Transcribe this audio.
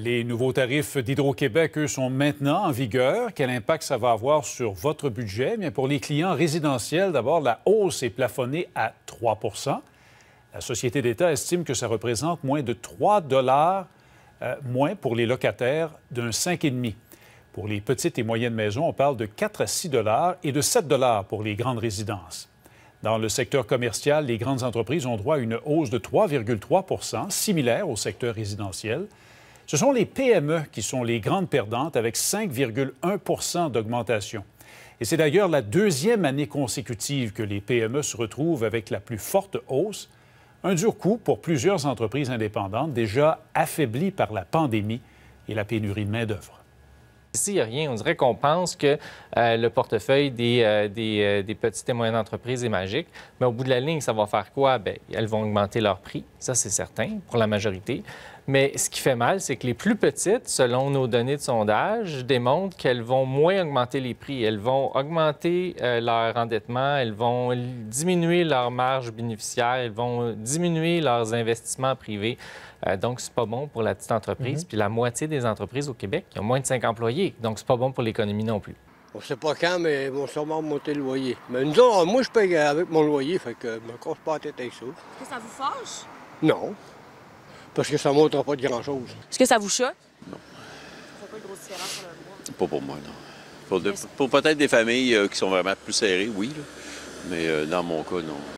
Les nouveaux tarifs d'Hydro-Québec, eux, sont maintenant en vigueur. Quel impact ça va avoir sur votre budget? Eh bien, pour les clients résidentiels, d'abord, la hausse est plafonnée à 3 La Société d'État estime que ça représente moins de 3 dollars euh, moins pour les locataires d'un 5,5 Pour les petites et moyennes maisons, on parle de 4 à 6 et de 7 pour les grandes résidences. Dans le secteur commercial, les grandes entreprises ont droit à une hausse de 3,3 similaire au secteur résidentiel. Ce sont les PME qui sont les grandes perdantes avec 5,1 d'augmentation. Et c'est d'ailleurs la deuxième année consécutive que les PME se retrouvent avec la plus forte hausse, un dur coup pour plusieurs entreprises indépendantes déjà affaiblies par la pandémie et la pénurie de main-d'œuvre. Ici, rien. On dirait qu'on pense que euh, le portefeuille euh, euh, des, petites et moyennes entreprises est magique. Mais au bout de la ligne, ça va faire quoi? Ben, elles vont augmenter leur prix, ça c'est certain, pour la majorité. Mais ce qui fait mal, c'est que les plus petites, selon nos données de sondage, démontrent qu'elles vont moins augmenter les prix. Elles vont augmenter euh, leur endettement, elles vont diminuer leur marge bénéficiaire, elles vont euh, diminuer leurs investissements privés. Euh, donc, c'est pas bon pour la petite entreprise. Mm-hmm. Puis la moitié des entreprises au Québec qui ont moins de cinq employés. Donc, c'est pas bon pour l'économie non plus. On sait pas quand, mais bon, vont sûrement monter le loyer. Mais nous moi, je paye avec mon loyer, fait que je me casse pas la tête avec ça. que ça vous fâche? Non parce que ça ne montre pas de grand-chose. Est-ce que ça vous choque? Non. Ça pas une grosse différence Pas pour moi, non. Pour, peut-être des familles euh, qui sont vraiment plus serrées, oui, mais euh, dans mon cas, non.